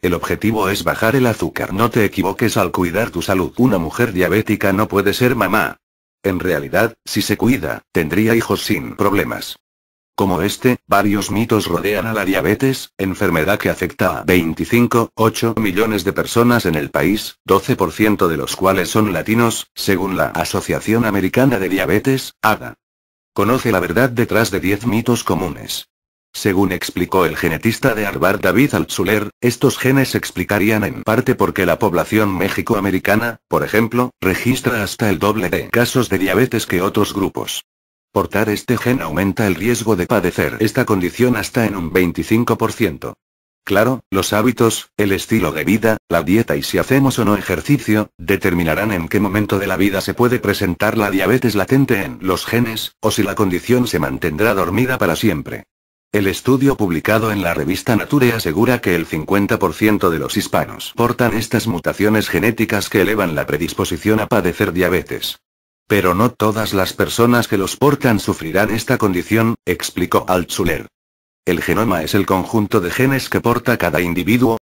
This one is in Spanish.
El objetivo es bajar el azúcar. No te equivoques al cuidar tu salud. Una mujer diabética no puede ser mamá. En realidad, si se cuida, tendría hijos sin problemas. Como este, varios mitos rodean a la diabetes, enfermedad que afecta a 25,8 millones de personas en el país, 12% de los cuales son latinos, según la Asociación Americana de Diabetes, ADA. Conoce la verdad detrás de 10 mitos comunes. Según explicó el genetista de Harvard David Altshuler, estos genes explicarían en parte por qué la población mexicoamericana, por ejemplo, registra hasta el doble de casos de diabetes que otros grupos. Portar este gen aumenta el riesgo de padecer esta condición hasta en un 25%. Claro, los hábitos, el estilo de vida, la dieta y si hacemos o no ejercicio, determinarán en qué momento de la vida se puede presentar la diabetes latente en los genes, o si la condición se mantendrá dormida para siempre. El estudio publicado en la revista Nature asegura que el 50% de los hispanos portan estas mutaciones genéticas que elevan la predisposición a padecer diabetes. Pero no todas las personas que los portan sufrirán esta condición, explicó Altshuler. El genoma es el conjunto de genes que porta cada individuo,